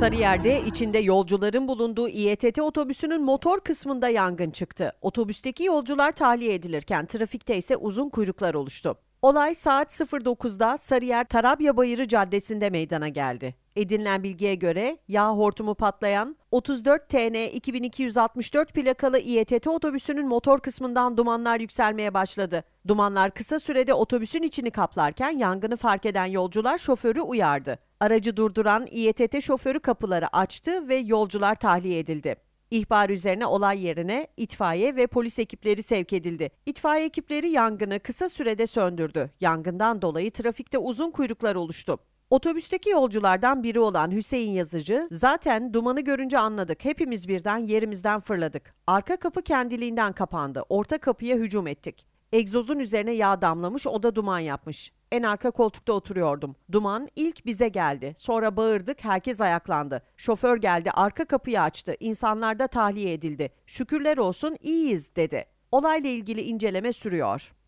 Sarıyer'de içinde yolcuların bulunduğu İETT otobüsünün motor kısmında yangın çıktı. Otobüsteki yolcular tahliye edilirken trafikte ise uzun kuyruklar oluştu. Olay saat 09'da Sarıyer Tarabya Bayırı Caddesi'nde meydana geldi. Edinilen bilgiye göre yağ hortumu patlayan 34 TN 2264 plakalı İETT otobüsünün motor kısmından dumanlar yükselmeye başladı. Dumanlar kısa sürede otobüsün içini kaplarken yangını fark eden yolcular şoförü uyardı. Aracı durduran İETT şoförü kapıları açtı ve yolcular tahliye edildi. İhbar üzerine olay yerine itfaiye ve polis ekipleri sevk edildi. İtfaiye ekipleri yangını kısa sürede söndürdü. Yangından dolayı trafikte uzun kuyruklar oluştu. Otobüsteki yolculardan biri olan Hüseyin Yazıcı, zaten dumanı görünce anladık. Hepimiz birden yerimizden fırladık. Arka kapı kendiliğinden kapandı. Orta kapıya hücum ettik. Egzozun üzerine yağ damlamış, o da duman yapmış. En arka koltukta oturuyordum. Duman ilk bize geldi. Sonra bağırdık, herkes ayaklandı. Şoför geldi, arka kapıyı açtı. İnsanlar da tahliye edildi. Şükürler olsun iyiyiz dedi. Olayla ilgili inceleme sürüyor.